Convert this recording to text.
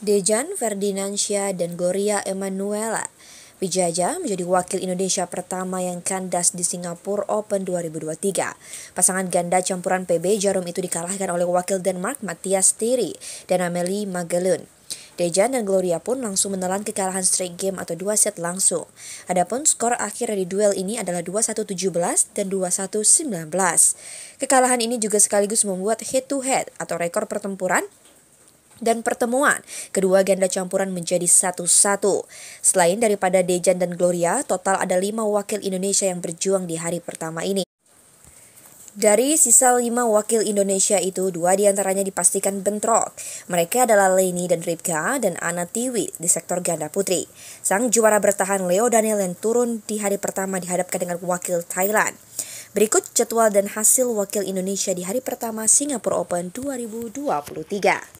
Dejan Ferdinandsyah dan Gloria Emanuela. Wijaja menjadi wakil Indonesia pertama yang kandas di Singapura Open 2023. Pasangan ganda campuran PB Jarum itu dikalahkan oleh wakil Denmark Matthias Tiri dan Amelie Magelun. Dejan dan Gloria pun langsung menelan kekalahan straight game atau dua set langsung. Adapun skor akhir dari duel ini adalah 21-17 dan 21-19. Kekalahan ini juga sekaligus membuat head-to-head -head atau rekor pertempuran dan pertemuan. Kedua ganda campuran menjadi satu-satu. Selain daripada Dejan dan Gloria, total ada lima wakil Indonesia yang berjuang di hari pertama ini. Dari sisa lima wakil Indonesia itu, dua diantaranya dipastikan bentrok. Mereka adalah Leni dan Ripka dan Ana Tiwi di sektor ganda putri. Sang juara bertahan Leo Daniel yang turun di hari pertama dihadapkan dengan wakil Thailand. Berikut jadwal dan hasil wakil Indonesia di hari pertama Singapura Open 2023.